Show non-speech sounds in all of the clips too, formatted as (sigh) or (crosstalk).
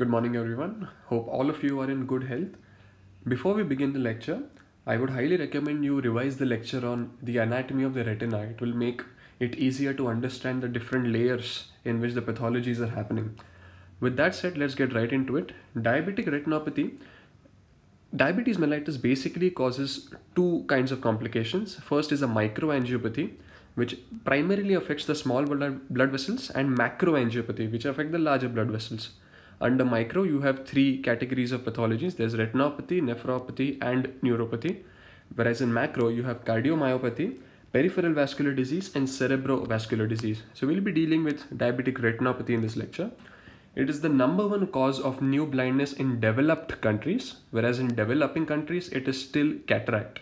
Good morning everyone. Hope all of you are in good health. Before we begin the lecture, I would highly recommend you revise the lecture on the anatomy of the retina. It will make it easier to understand the different layers in which the pathologies are happening. With that said, let's get right into it. Diabetic retinopathy. Diabetes mellitus basically causes two kinds of complications. First is a microangiopathy, which primarily affects the small blood vessels and macroangiopathy, which affect the larger blood vessels. Under micro, you have three categories of pathologies. There's retinopathy, nephropathy, and neuropathy. Whereas in macro, you have cardiomyopathy, peripheral vascular disease, and cerebrovascular disease. So we'll be dealing with diabetic retinopathy in this lecture. It is the number one cause of new blindness in developed countries, whereas in developing countries, it is still cataract.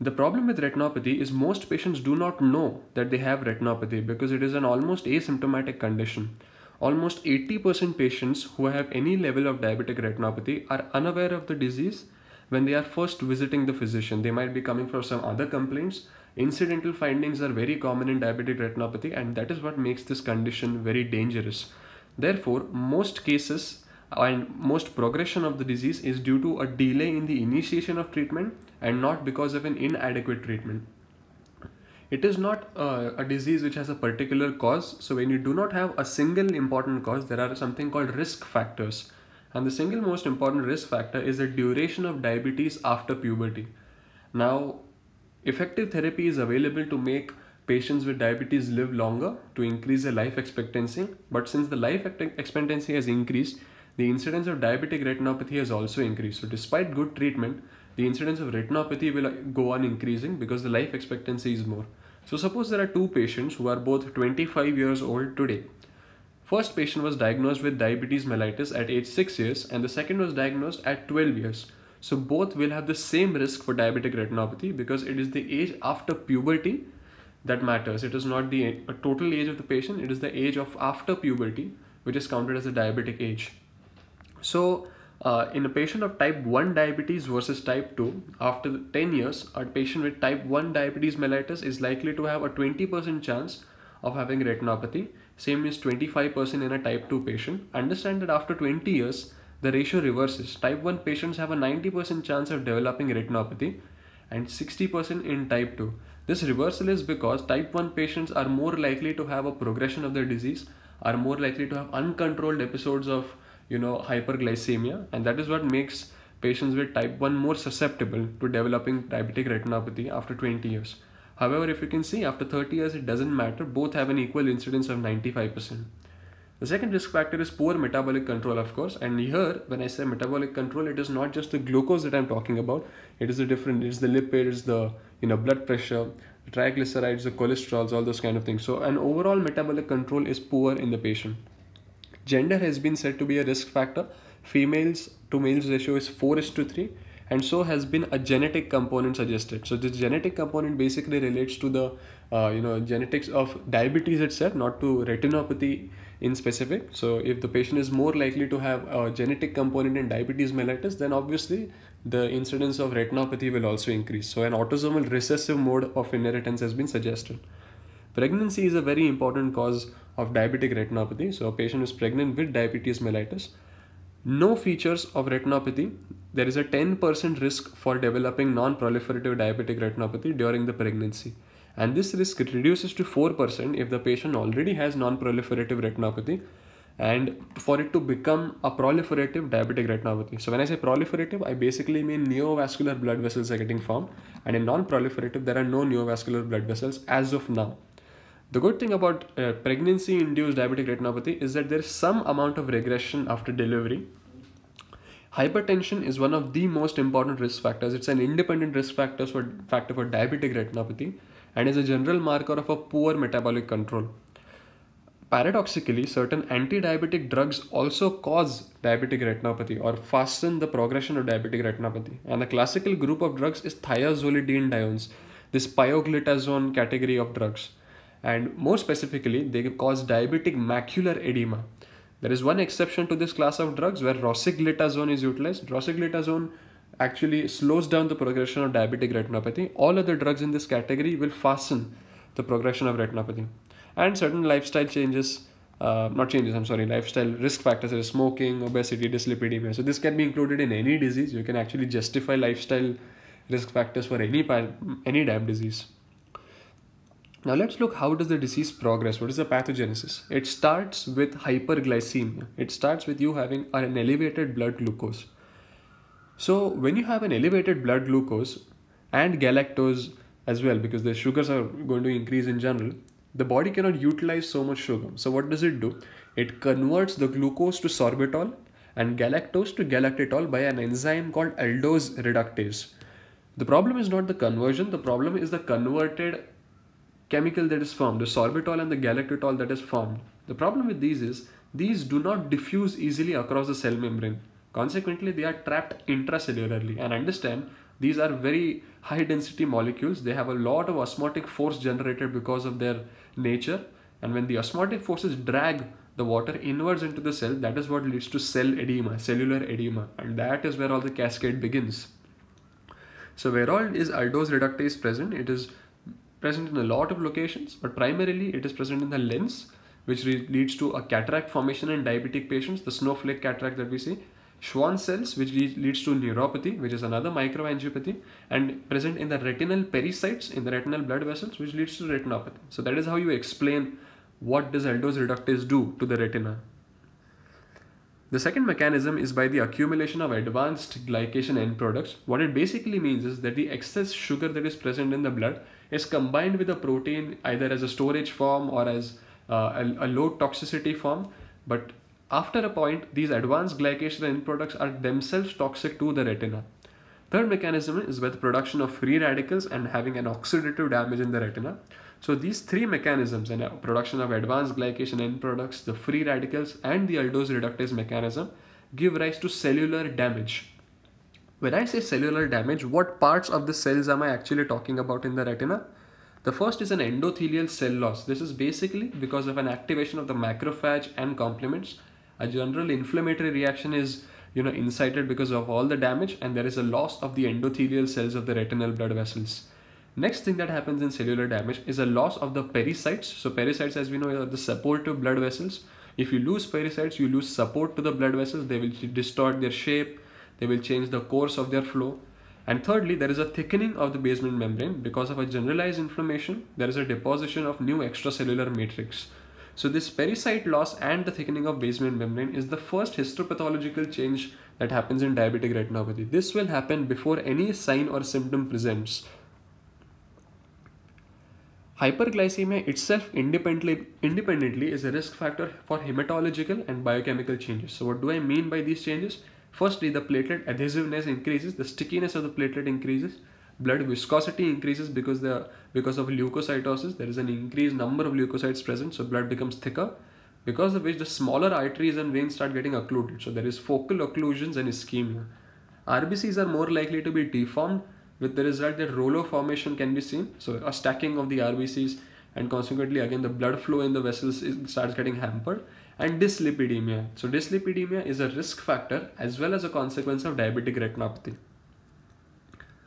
The problem with retinopathy is most patients do not know that they have retinopathy because it is an almost asymptomatic condition almost 80% patients who have any level of diabetic retinopathy are unaware of the disease when they are first visiting the physician. They might be coming for some other complaints. Incidental findings are very common in diabetic retinopathy, and that is what makes this condition very dangerous. Therefore, most cases and most progression of the disease is due to a delay in the initiation of treatment and not because of an inadequate treatment it is not uh, a disease which has a particular cause. So when you do not have a single important cause, there are something called risk factors. And the single most important risk factor is the duration of diabetes after puberty. Now, effective therapy is available to make patients with diabetes live longer to increase their life expectancy. But since the life expectancy has increased, the incidence of diabetic retinopathy has also increased. So despite good treatment, the incidence of retinopathy will uh, go on increasing because the life expectancy is more. So suppose there are two patients who are both 25 years old today. First patient was diagnosed with diabetes mellitus at age 6 years and the second was diagnosed at 12 years. So both will have the same risk for diabetic retinopathy because it is the age after puberty that matters. It is not the total age of the patient, it is the age of after puberty which is counted as a diabetic age. So uh, in a patient of type 1 diabetes versus type 2, after 10 years, a patient with type 1 diabetes mellitus is likely to have a 20% chance of having retinopathy. Same is 25% in a type 2 patient. Understand that after 20 years, the ratio reverses. Type 1 patients have a 90% chance of developing retinopathy and 60% in type 2. This reversal is because type 1 patients are more likely to have a progression of their disease, are more likely to have uncontrolled episodes of you know hyperglycemia and that is what makes patients with type 1 more susceptible to developing diabetic retinopathy after 20 years however if you can see after 30 years it doesn't matter both have an equal incidence of 95% the second risk factor is poor metabolic control, of course. And here, when I say metabolic control, it is not just the glucose that I'm talking about. It is the different, it's the lipids, the you know blood pressure, triglycerides, the cholesterols, all those kind of things. So, an overall metabolic control is poor in the patient. Gender has been said to be a risk factor. Females to males ratio is 4 is to 3 and so has been a genetic component suggested. So this genetic component basically relates to the uh, you know genetics of diabetes itself, not to retinopathy in specific. So if the patient is more likely to have a genetic component in diabetes mellitus, then obviously the incidence of retinopathy will also increase. So an autosomal recessive mode of inheritance has been suggested. Pregnancy is a very important cause of diabetic retinopathy. So a patient is pregnant with diabetes mellitus. No features of retinopathy. There is a 10% risk for developing non-proliferative diabetic retinopathy during the pregnancy. And this risk reduces to 4% if the patient already has non-proliferative retinopathy and for it to become a proliferative diabetic retinopathy. So when I say proliferative, I basically mean neovascular blood vessels are getting formed and in non-proliferative, there are no neovascular blood vessels as of now. The good thing about uh, pregnancy induced diabetic retinopathy is that there's some amount of regression after delivery. Hypertension is one of the most important risk factors. It's an independent risk factor for, factor for diabetic retinopathy and is a general marker of a poor metabolic control. Paradoxically, certain anti diabetic drugs also cause diabetic retinopathy or fasten the progression of diabetic retinopathy. And the classical group of drugs is thiazolidinediones, this pioglitazone category of drugs and more specifically they cause diabetic macular edema. There is one exception to this class of drugs where rosiglitazone is utilized. Rosiglitazone actually slows down the progression of diabetic retinopathy. All other drugs in this category will fasten the progression of retinopathy. And certain lifestyle changes, uh, not changes, I'm sorry, lifestyle risk factors are smoking, obesity, dyslipidemia. So this can be included in any disease. You can actually justify lifestyle risk factors for any, any damn disease. Now let's look how does the disease progress? What is the pathogenesis? It starts with hyperglycemia. It starts with you having an elevated blood glucose. So when you have an elevated blood glucose and galactose as well because the sugars are going to increase in general, the body cannot utilize so much sugar. So what does it do? It converts the glucose to sorbitol and galactose to galactitol by an enzyme called aldose reductase. The problem is not the conversion, the problem is the converted chemical that is formed, the sorbitol and the galactitol that is formed. The problem with these is these do not diffuse easily across the cell membrane. Consequently, they are trapped intracellularly and understand these are very high density molecules. They have a lot of osmotic force generated because of their nature. And when the osmotic forces drag the water inwards into the cell, that is what leads to cell edema, cellular edema. And that is where all the cascade begins. So where all is aldose reductase present, it is present in a lot of locations, but primarily it is present in the lens, which leads to a cataract formation in diabetic patients, the snowflake cataract that we see, Schwann cells, which leads to neuropathy, which is another microangiopathy, and present in the retinal pericytes, in the retinal blood vessels, which leads to retinopathy. So that is how you explain what does aldose reductase do to the retina. The second mechanism is by the accumulation of advanced glycation end products. What it basically means is that the excess sugar that is present in the blood is combined with a protein either as a storage form or as uh, a, a low toxicity form. But after a point, these advanced glycation end products are themselves toxic to the retina. Third mechanism is with production of free radicals and having an oxidative damage in the retina. So these three mechanisms and uh, production of advanced glycation end products, the free radicals and the aldose reductase mechanism give rise to cellular damage. When I say cellular damage, what parts of the cells am I actually talking about in the retina? The first is an endothelial cell loss. This is basically because of an activation of the macrophage and complements. A general inflammatory reaction is you know incited because of all the damage and there is a loss of the endothelial cells of the retinal blood vessels. Next thing that happens in cellular damage is a loss of the pericytes. So pericytes as we know are the supportive blood vessels. If you lose pericytes, you lose support to the blood vessels. They will distort their shape, they will change the course of their flow. And thirdly, there is a thickening of the basement membrane because of a generalized inflammation, there is a deposition of new extracellular matrix. So this pericyte loss and the thickening of basement membrane is the first histopathological change that happens in diabetic retinopathy. This will happen before any sign or symptom presents. Hyperglycemia itself independently, independently is a risk factor for hematological and biochemical changes. So what do I mean by these changes? Firstly, the platelet adhesiveness increases, the stickiness of the platelet increases, blood viscosity increases because the because of leukocytosis there is an increased number of leukocytes present so blood becomes thicker because of which the smaller arteries and veins start getting occluded so there is focal occlusions and ischemia rbcs are more likely to be deformed with the result that rolo formation can be seen so a stacking of the rbcs and consequently again the blood flow in the vessels is, starts getting hampered and dyslipidemia. So dyslipidemia is a risk factor as well as a consequence of diabetic retinopathy.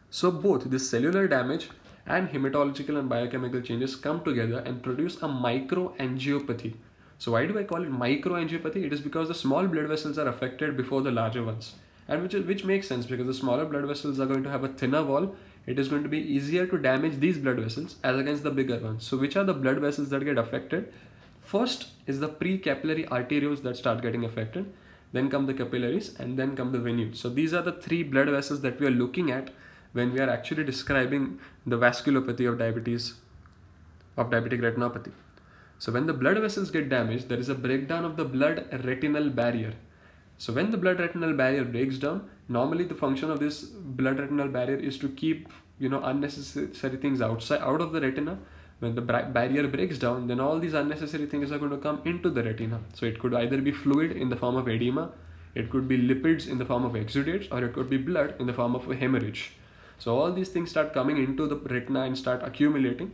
So both this cellular damage and hematological and biochemical changes come together and produce a microangiopathy. So why do I call it microangiopathy? It is because the small blood vessels are affected before the larger ones. And which, is, which makes sense because the smaller blood vessels are going to have a thinner wall it is going to be easier to damage these blood vessels as against the bigger ones. So which are the blood vessels that get affected? First is the pre-capillary arterioles that start getting affected. Then come the capillaries and then come the venules. So these are the three blood vessels that we are looking at when we are actually describing the vasculopathy of diabetes, of diabetic retinopathy. So when the blood vessels get damaged, there is a breakdown of the blood retinal barrier. So when the blood retinal barrier breaks down, normally the function of this blood retinal barrier is to keep you know unnecessary things outside out of the retina when the barrier breaks down then all these unnecessary things are going to come into the retina so it could either be fluid in the form of edema it could be lipids in the form of exudates or it could be blood in the form of a hemorrhage so all these things start coming into the retina and start accumulating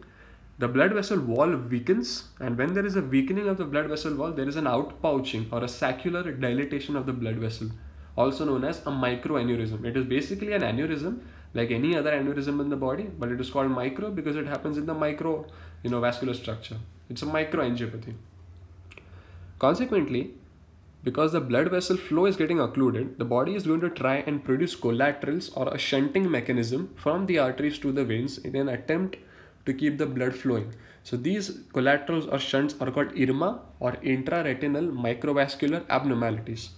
the blood vessel wall weakens and when there is a weakening of the blood vessel wall there is an outpouching or a saccular dilatation of the blood vessel also known as a microaneurysm. It is basically an aneurysm like any other aneurysm in the body, but it is called micro because it happens in the micro, you know, vascular structure. It's a microangiopathy. Consequently, because the blood vessel flow is getting occluded, the body is going to try and produce collaterals or a shunting mechanism from the arteries to the veins in an attempt to keep the blood flowing. So these collaterals or shunts are called IRMA or intraretinal microvascular abnormalities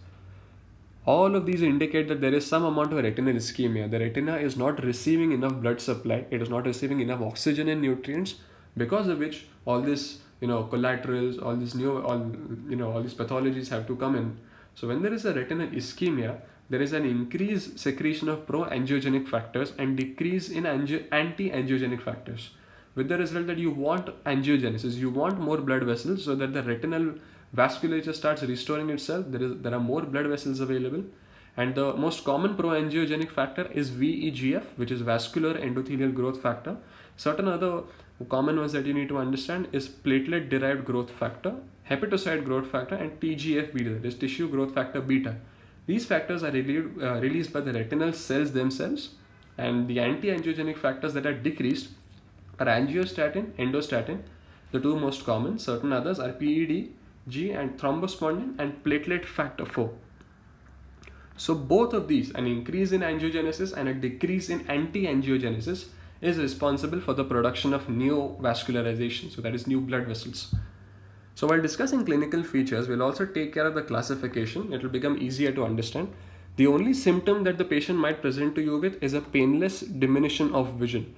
all of these indicate that there is some amount of retinal ischemia. The retina is not receiving enough blood supply, it is not receiving enough oxygen and nutrients, because of which all these you know collaterals, all these new all you know all these pathologies have to come in. So when there is a retinal ischemia, there is an increased secretion of pro-angiogenic factors and decrease in angi- anti-angiogenic factors with the result that you want angiogenesis you want more blood vessels so that the retinal vasculature starts restoring itself, there, is, there are more blood vessels available. And the most common proangiogenic factor is VEGF, which is vascular endothelial growth factor. Certain other common ones that you need to understand is platelet derived growth factor, hepatocyte growth factor, and TGF beta, that is tissue growth factor beta. These factors are relieved, uh, released by the retinal cells themselves, and the anti angiogenic factors that are decreased are angiostatin, endostatin, the two most common. Certain others are PED, G and thrombospondin and platelet factor 4. So both of these, an increase in angiogenesis and a decrease in anti-angiogenesis is responsible for the production of neovascularization, so that is new blood vessels. So while discussing clinical features, we'll also take care of the classification. It will become easier to understand. The only symptom that the patient might present to you with is a painless diminution of vision.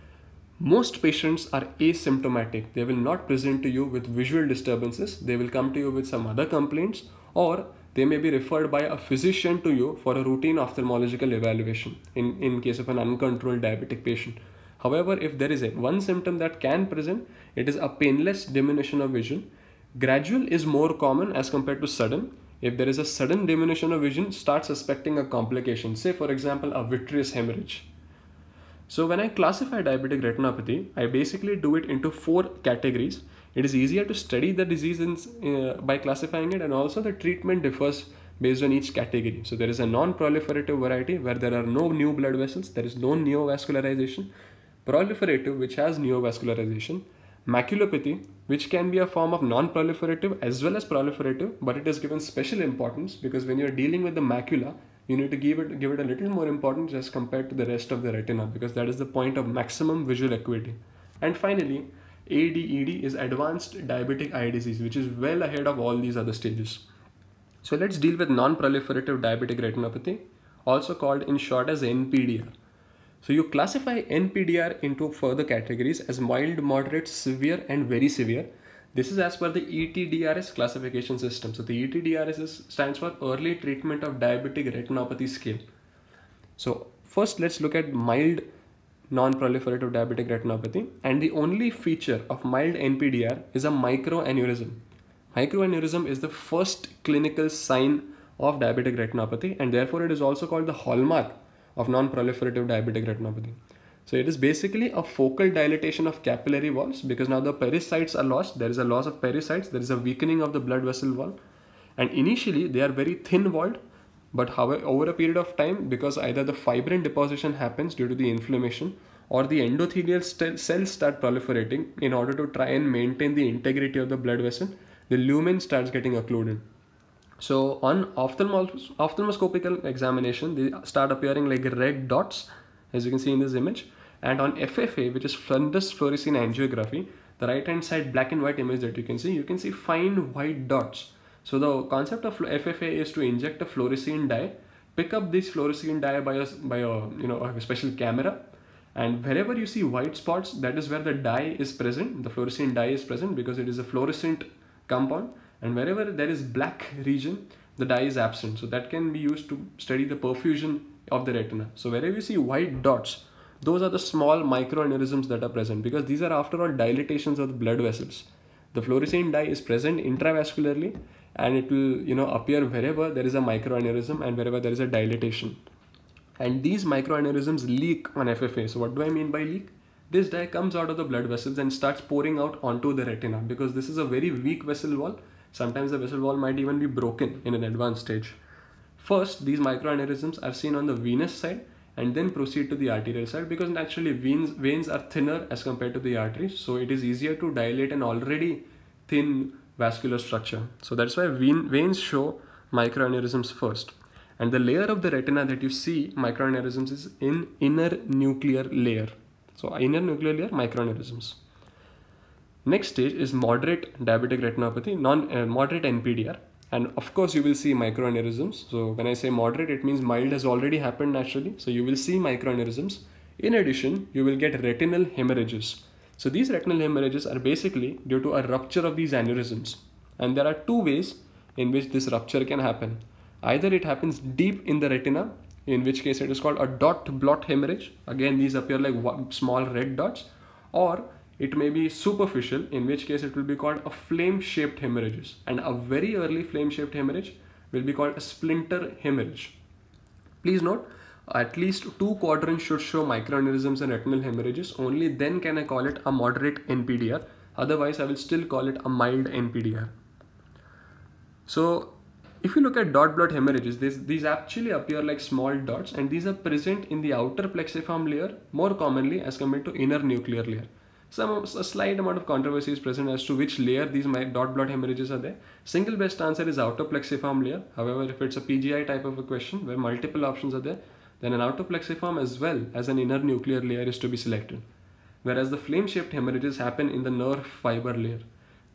Most patients are asymptomatic. They will not present to you with visual disturbances. They will come to you with some other complaints or they may be referred by a physician to you for a routine ophthalmological evaluation in, in case of an uncontrolled diabetic patient. However, if there is a one symptom that can present, it is a painless diminution of vision. Gradual is more common as compared to sudden. If there is a sudden diminution of vision, start suspecting a complication. Say, for example, a vitreous hemorrhage so when I classify diabetic retinopathy, I basically do it into four categories. It is easier to study the disease in, uh, by classifying it and also the treatment differs based on each category. So there is a non-proliferative variety where there are no new blood vessels, there is no neovascularization, proliferative which has neovascularization, maculopathy which can be a form of non-proliferative as well as proliferative but it is given special importance because when you're dealing with the macula you need to give it give it a little more importance as compared to the rest of the retina because that is the point of maximum visual acuity and finally ADED is advanced diabetic eye disease which is well ahead of all these other stages so let's deal with non-proliferative diabetic retinopathy also called in short as NPDR so you classify NPDR into further categories as mild moderate severe and very severe this is as per the ETDRS classification system. So the ETDRS stands for Early Treatment of Diabetic Retinopathy Scale. So first let's look at mild non-proliferative diabetic retinopathy and the only feature of mild NPDR is a microaneurysm. Microaneurysm is the first clinical sign of diabetic retinopathy and therefore it is also called the hallmark of non-proliferative diabetic retinopathy. So it is basically a focal dilatation of capillary walls because now the pericytes are lost. There is a loss of pericytes. There is a weakening of the blood vessel wall. And initially they are very thin walled. But however, over a period of time, because either the fibrin deposition happens due to the inflammation or the endothelial cells start proliferating in order to try and maintain the integrity of the blood vessel, the lumen starts getting occluded. So on ophthalmos- ophthalmoscopic examination, they start appearing like red dots as you can see in this image and on FFA, which is fundus fluorescein angiography, the right hand side black and white image that you can see, you can see fine white dots. So the concept of FFA is to inject a fluorescein dye, pick up this fluorescein dye by a, by a, you know, a special camera and wherever you see white spots, that is where the dye is present, the fluorescein dye is present because it is a fluorescent compound and wherever there is black region, the dye is absent. So that can be used to study the perfusion of the retina. So wherever you see white dots, those are the small microaneurysms that are present because these are after all dilatations of the blood vessels the fluorescein dye is present intravascularly and it will you know appear wherever there is a microaneurysm and wherever there is a dilatation and these microaneurysms leak on FFA so what do I mean by leak this dye comes out of the blood vessels and starts pouring out onto the retina because this is a very weak vessel wall sometimes the vessel wall might even be broken in an advanced stage first these microaneurysms are seen on the venous side and then proceed to the arterial side because naturally veins veins are thinner as compared to the arteries so it is easier to dilate an already thin vascular structure so that's why vein, veins show microaneurysms first and the layer of the retina that you see microaneurysms is in inner nuclear layer so inner nuclear layer microaneurysms next stage is moderate diabetic retinopathy non uh, moderate npdr and of course you will see microaneurysms so when i say moderate it means mild has already happened naturally so you will see microaneurysms in addition you will get retinal hemorrhages so these retinal hemorrhages are basically due to a rupture of these aneurysms and there are two ways in which this rupture can happen either it happens deep in the retina in which case it is called a dot blot hemorrhage again these appear like small red dots or it may be superficial, in which case it will be called a flame-shaped hemorrhages. And a very early flame-shaped hemorrhage will be called a splinter hemorrhage. Please note, at least two quadrants should show microaneurysms and retinal hemorrhages. Only then can I call it a moderate NPDR. Otherwise, I will still call it a mild NPDR. So if you look at dot blood hemorrhages, these, these actually appear like small dots and these are present in the outer plexiform layer more commonly as compared to inner nuclear layer some a slight amount of controversy is present as to which layer these dot blood hemorrhages are there. Single best answer is autoplexiform layer. However, if it's a PGI type of a question where multiple options are there, then an autoplexiform as well as an inner nuclear layer is to be selected. Whereas the flame-shaped hemorrhages happen in the nerve fiber layer.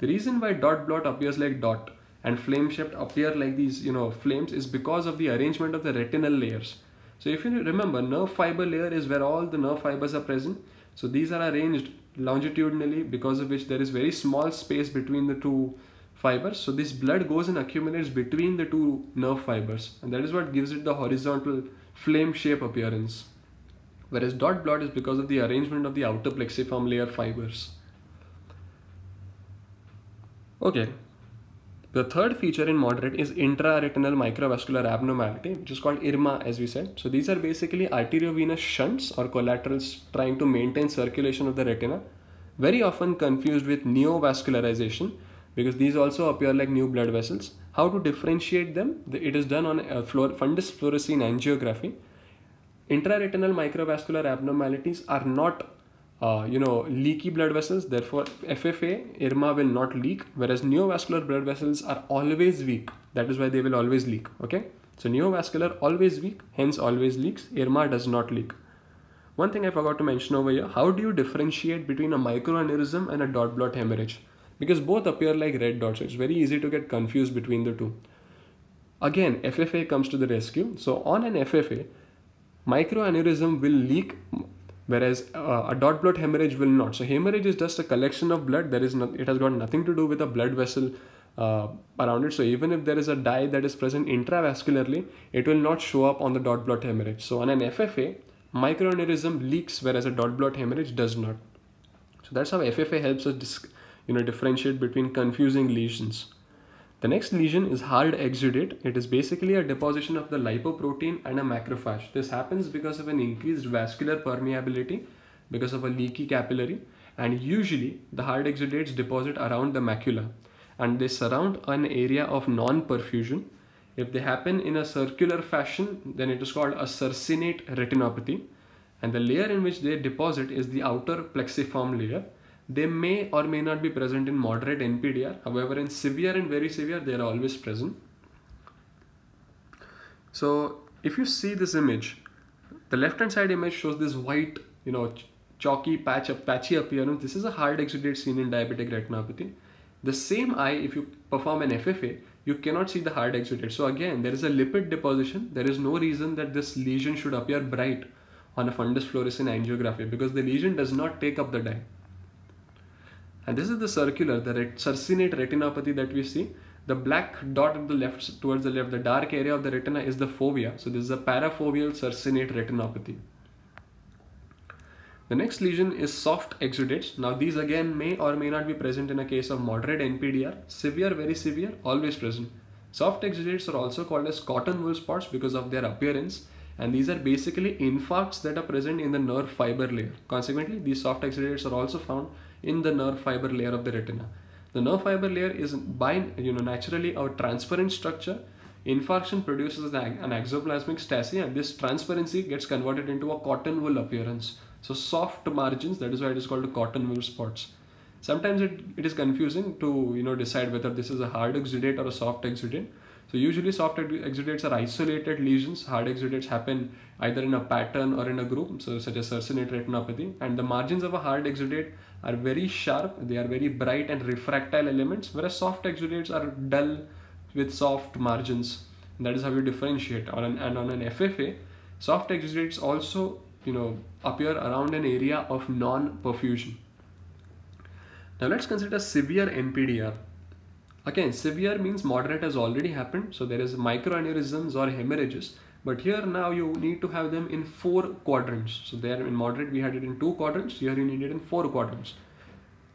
The reason why dot blot appears like dot and flame-shaped appear like these, you know, flames is because of the arrangement of the retinal layers. So if you remember, nerve fiber layer is where all the nerve fibers are present. So these are arranged longitudinally because of which there is very small space between the two fibers so this blood goes and accumulates between the two nerve fibers and that is what gives it the horizontal flame shape appearance whereas dot blood is because of the arrangement of the outer plexiform layer fibers okay the third feature in moderate is intraretinal microvascular abnormality, which is called IRMA, as we said. So these are basically arteriovenous shunts or collaterals trying to maintain circulation of the retina very often confused with neovascularization because these also appear like new blood vessels. How to differentiate them? It is done on a uh, fundus fluorescein angiography. Intraretinal microvascular abnormalities are not, uh, you know, leaky blood vessels. Therefore, FFA, IRMA will not leak, whereas neovascular blood vessels are always weak. That is why they will always leak, okay? So neovascular always weak, hence always leaks. IRMA does not leak. One thing I forgot to mention over here, how do you differentiate between a microaneurysm and a dot blot hemorrhage? Because both appear like red dots, so it's very easy to get confused between the two. Again, FFA comes to the rescue. So on an FFA, microaneurysm will leak whereas uh, a dot blot hemorrhage will not. So hemorrhage is just a collection of blood. There is no, it has got nothing to do with a blood vessel uh, around it. So even if there is a dye that is present intravascularly, it will not show up on the dot blot hemorrhage. So on an FFA, microaneurysm leaks whereas a dot blot hemorrhage does not. So that's how FFA helps us you know, differentiate between confusing lesions. The next lesion is hard exudate. It is basically a deposition of the lipoprotein and a macrophage. This happens because of an increased vascular permeability because of a leaky capillary and usually the hard exudates deposit around the macula and they surround an area of non-perfusion if they happen in a circular fashion, then it is called a circinate retinopathy. And the layer in which they deposit is the outer plexiform layer. They may or may not be present in moderate NPDR. However, in severe and very severe, they are always present. So if you see this image, the left hand side image shows this white, you know, ch chalky patch, patchy appearance. This is a hard exudate seen in diabetic retinopathy. The same eye, if you perform an FFA, you cannot see the hard exudate. So again, there is a lipid deposition. There is no reason that this lesion should appear bright on a fundus fluorescein angiography because the lesion does not take up the dye. And this is the circular, the ret circinate retinopathy that we see. The black dot at the left, towards the left, the dark area of the retina is the fovea. So this is a parafoveal circinate retinopathy. The next lesion is soft exudates. Now these again may or may not be present in a case of moderate NPDR, severe, very severe, always present. Soft exudates are also called as cotton wool spots because of their appearance and these are basically infarcts that are present in the nerve fiber layer. Consequently, these soft exudates are also found in the nerve fiber layer of the retina. The nerve fiber layer is by you know naturally a transparent structure. Infarction produces an, an exoplasmic stasis, and this transparency gets converted into a cotton wool appearance. So soft margins, that is why it is called cotton wool spots. Sometimes it, it is confusing to you know decide whether this is a hard exudate or a soft exudate. So usually soft exudates are isolated lesions. Hard exudates happen either in a pattern or in a group, so such as circinate retinopathy. And the margins of a hard exudate are very sharp. They are very bright and refractile elements, whereas soft exudates are dull with soft margins. And that is how you differentiate. On an, and on an FFA, soft exudates also you know appear around an area of non-perfusion. Now let's consider severe NPDR. Again, severe means moderate has already happened, so there is microaneurysms or hemorrhages. But here now you need to have them in four quadrants. So there in moderate we had it in two quadrants, here you need it in four quadrants.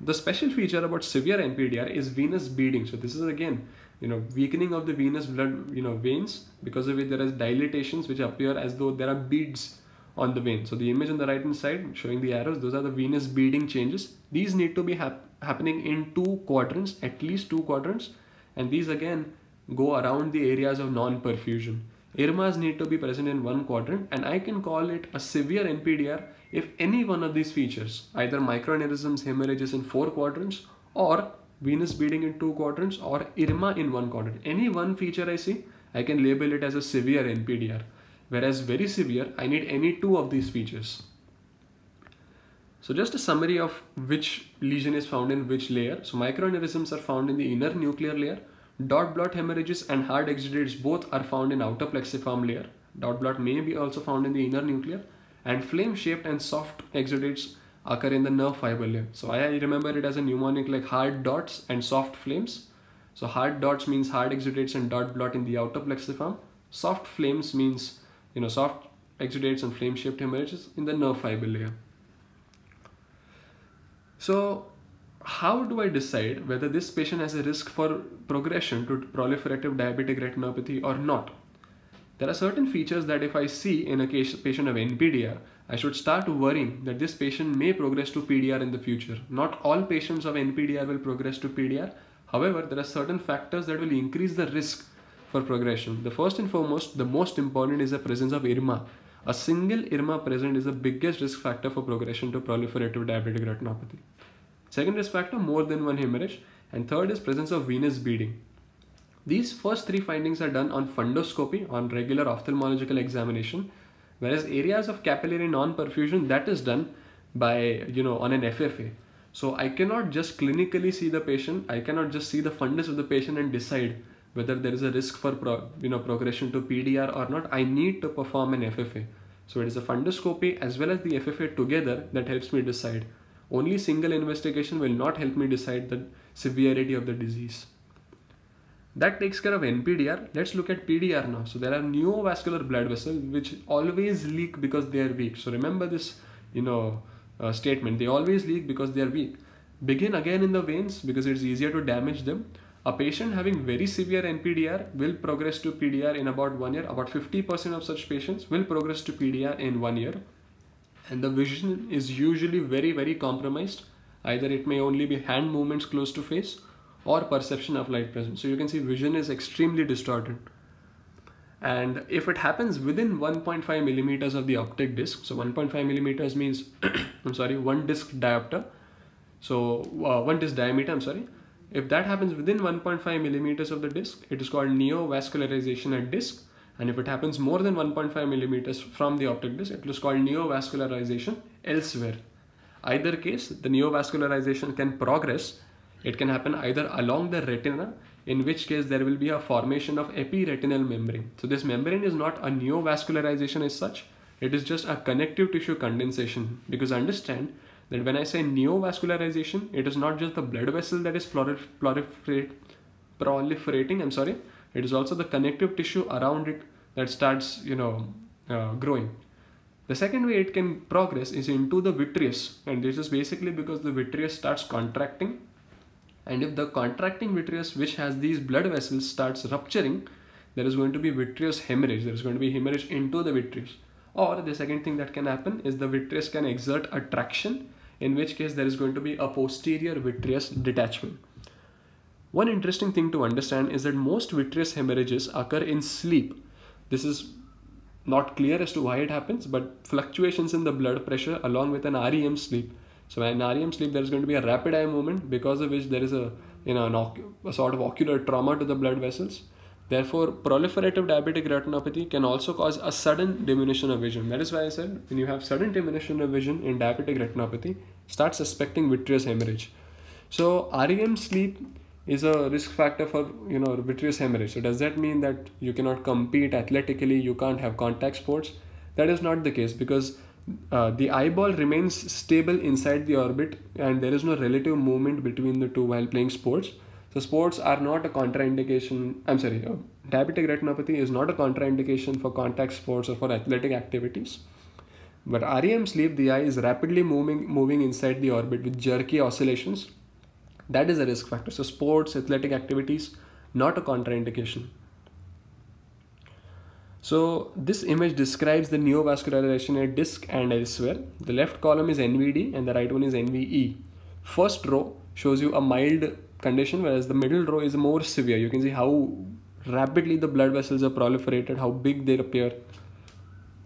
The special feature about severe NPDR is venous bleeding. So this is again, you know, weakening of the venous blood, you know, veins because of it there is dilatations which appear as though there are beads on the vein. So the image on the right hand side showing the arrows, those are the venous beading changes. These need to be hap happening in two quadrants, at least two quadrants. And these again go around the areas of non-perfusion. IRMAs need to be present in one quadrant and I can call it a severe NPDR if any one of these features, either microaneurysms, hemorrhages in four quadrants or venous bleeding in two quadrants or IRMA in one quadrant. Any one feature I see, I can label it as a severe NPDR. Whereas very severe, I need any two of these features. So just a summary of which lesion is found in which layer. So microaneurysms are found in the inner nuclear layer. Dot blot hemorrhages and hard exudates both are found in outer plexiform layer. Dot blot may be also found in the inner nuclear. And flame shaped and soft exudates occur in the nerve fiber layer. So I remember it as a mnemonic like hard dots and soft flames. So hard dots means hard exudates and dot blot in the outer plexiform. Soft flames means you know, soft exudates and flame-shaped hemorrhages in the nerve fiber layer. So how do I decide whether this patient has a risk for progression to proliferative diabetic retinopathy or not? There are certain features that if I see in a case, patient of NPDR, I should start worrying that this patient may progress to PDR in the future. Not all patients of NPDR will progress to PDR. However, there are certain factors that will increase the risk for progression. The first and foremost, the most important is the presence of IRMA. A single IRMA present is the biggest risk factor for progression to proliferative diabetic retinopathy. Second risk factor, more than one hemorrhage. And third is presence of venous bleeding. These first three findings are done on fundoscopy, on regular ophthalmological examination, whereas areas of capillary non-perfusion, that is done by, you know, on an FFA. So I cannot just clinically see the patient, I cannot just see the fundus of the patient and decide whether there is a risk for you know progression to PDR or not, I need to perform an FFA. So it is a fundoscopy as well as the FFA together that helps me decide. Only single investigation will not help me decide the severity of the disease. That takes care of NPDR. Let's look at PDR now. So there are neovascular blood vessels which always leak because they are weak. So remember this, you know, uh, statement. They always leak because they are weak. Begin again in the veins because it's easier to damage them a patient having very severe NPDR will progress to PDR in about one year. About 50% of such patients will progress to PDR in one year. And the vision is usually very, very compromised. Either it may only be hand movements close to face or perception of light presence. So you can see vision is extremely distorted. And if it happens within 1.5 millimeters of the optic disc, so 1.5 millimeters means, (coughs) I'm sorry, one disc diopter. So uh, one disc diameter, I'm sorry if that happens within 1.5 millimeters of the disc, it is called neovascularization at disc. And if it happens more than 1.5 millimeters from the optic disc, it is called neovascularization elsewhere. Either case, the neovascularization can progress. It can happen either along the retina, in which case there will be a formation of epiretinal membrane. So this membrane is not a neovascularization as such. It is just a connective tissue condensation because understand that when I say neovascularization, it is not just the blood vessel that is proliferating, I'm sorry, it is also the connective tissue around it that starts, you know, uh, growing. The second way it can progress is into the vitreous, and this is basically because the vitreous starts contracting. And if the contracting vitreous, which has these blood vessels, starts rupturing, there is going to be vitreous hemorrhage, there is going to be hemorrhage into the vitreous. Or the second thing that can happen is the vitreous can exert attraction. traction in which case there is going to be a posterior vitreous detachment. One interesting thing to understand is that most vitreous hemorrhages occur in sleep. This is not clear as to why it happens, but fluctuations in the blood pressure along with an REM sleep. So in REM sleep, there is going to be a rapid eye movement because of which there is a you know an, a sort of ocular trauma to the blood vessels. Therefore, proliferative diabetic retinopathy can also cause a sudden diminution of vision. That is why I said when you have sudden diminution of vision in diabetic retinopathy, start suspecting vitreous hemorrhage. So REM sleep is a risk factor for you know vitreous hemorrhage. So does that mean that you cannot compete athletically? You can't have contact sports? That is not the case because uh, the eyeball remains stable inside the orbit and there is no relative movement between the two while playing sports. So sports are not a contraindication. I'm sorry, uh, diabetic retinopathy is not a contraindication for contact sports or for athletic activities. But REM sleep, the eye is rapidly moving moving inside the orbit with jerky oscillations. That is a risk factor. So sports, athletic activities, not a contraindication. So this image describes the neovascularization at disc and elsewhere. The left column is NVD and the right one is NVE. First row shows you a mild condition, whereas the middle row is more severe. You can see how rapidly the blood vessels are proliferated, how big they appear,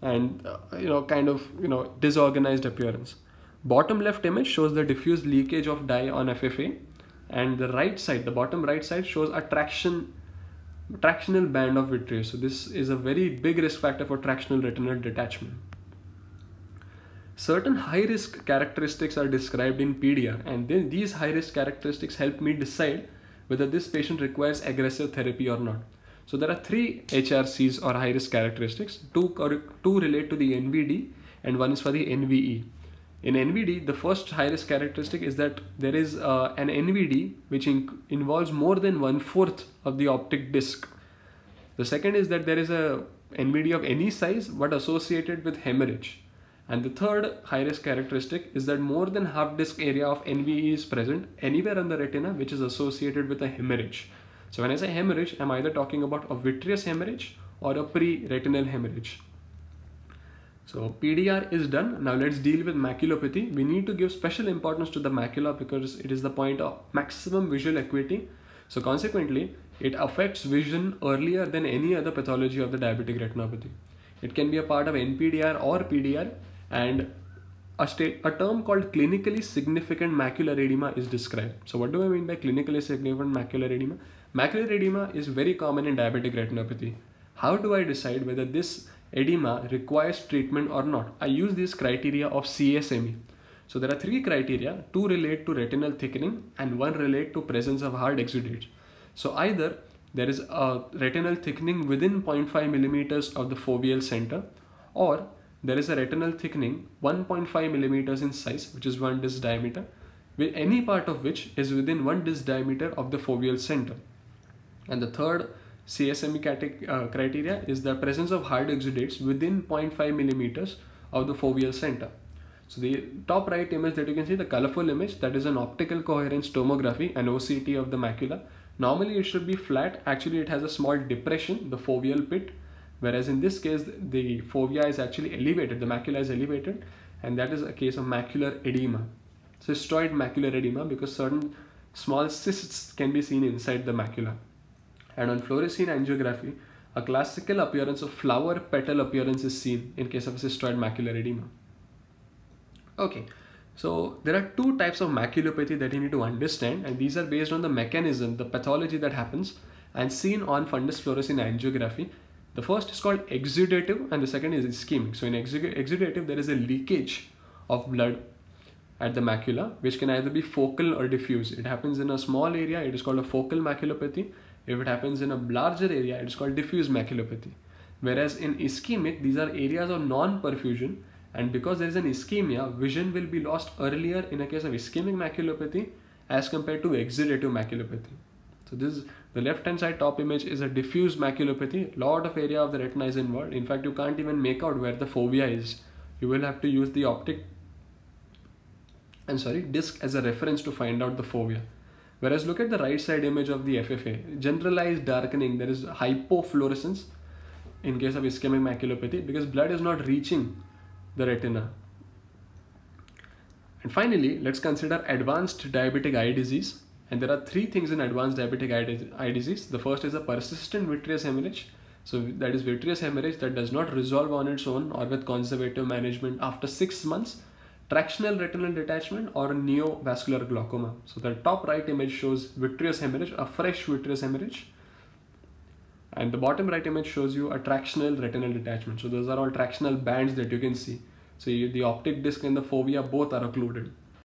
and uh, you know, kind of you know, disorganized appearance. Bottom left image shows the diffuse leakage of dye on FFA, and the right side, the bottom right side, shows a traction tractional band of vitreous. So this is a very big risk factor for tractional retinal detachment. Certain high risk characteristics are described in PDR, and then these high risk characteristics help me decide whether this patient requires aggressive therapy or not. So there are three HRCs or high risk characteristics. Two, or two relate to the NVD, and one is for the NVE. In NVD, the first high risk characteristic is that there is uh, an NVD which involves more than one fourth of the optic disc. The second is that there is a NVD of any size but associated with hemorrhage. And the third high risk characteristic is that more than half disc area of NVE is present anywhere on the retina which is associated with a hemorrhage. So when I say hemorrhage, I'm either talking about a vitreous hemorrhage or a pre-retinal hemorrhage. So PDR is done. Now let's deal with maculopathy. We need to give special importance to the macula because it is the point of maximum visual acuity. So consequently, it affects vision earlier than any other pathology of the diabetic retinopathy. It can be a part of NPDR or PDR and a, state, a term called clinically significant macular edema is described. So what do I mean by clinically significant macular edema? Macular edema is very common in diabetic retinopathy. How do I decide whether this edema requires treatment or not? I use this criteria of CSME. So there are three criteria, two relate to retinal thickening and one relate to presence of hard exudates. So either there is a retinal thickening within 0.5 millimeters of the foveal center or there is a retinal thickening 1.5 millimeters in size, which is one disc diameter, with any part of which is within one disc diameter of the foveal center. And the third CSME uh, criteria is the presence of hard exudates within 0.5 millimeters of the foveal center. So the top right image that you can see, the colorful image, that is an optical coherence tomography, an OCT of the macula. Normally it should be flat, actually it has a small depression, the foveal pit, Whereas in this case, the fovea is actually elevated, the macula is elevated, and that is a case of macular edema. Cystoid macular edema because certain small cysts can be seen inside the macula. And on fluorescein angiography, a classical appearance of flower petal appearance is seen in case of cystoid macular edema. Okay, so there are two types of maculopathy that you need to understand and these are based on the mechanism, the pathology that happens and seen on fundus fluorescein angiography the first is called exudative and the second is ischemic. So in exudative, there is a leakage of blood at the macula, which can either be focal or diffuse. It happens in a small area, it is called a focal maculopathy. If it happens in a larger area, it is called diffuse maculopathy. Whereas in ischemic, these are areas of non-perfusion and because there is an ischemia, vision will be lost earlier in a case of ischemic maculopathy as compared to exudative maculopathy. So this the left hand side top image is a diffuse maculopathy. Lot of area of the retina is involved. In fact, you can't even make out where the fovea is. You will have to use the optic I'm sorry, disc as a reference to find out the fovea. Whereas look at the right side image of the FFA, generalized darkening, there is hypofluorescence in case of ischemic maculopathy because blood is not reaching the retina. And finally, let's consider advanced diabetic eye disease and there are three things in advanced diabetic eye, disease. The first is a persistent vitreous hemorrhage. So that is vitreous hemorrhage that does not resolve on its own or with conservative management after six months. Tractional retinal detachment or neovascular glaucoma. So the top right image shows vitreous hemorrhage, a fresh vitreous hemorrhage. And the bottom right image shows you a tractional retinal detachment. So those are all tractional bands that you can see. So you, the optic disc and the fovea both are occluded.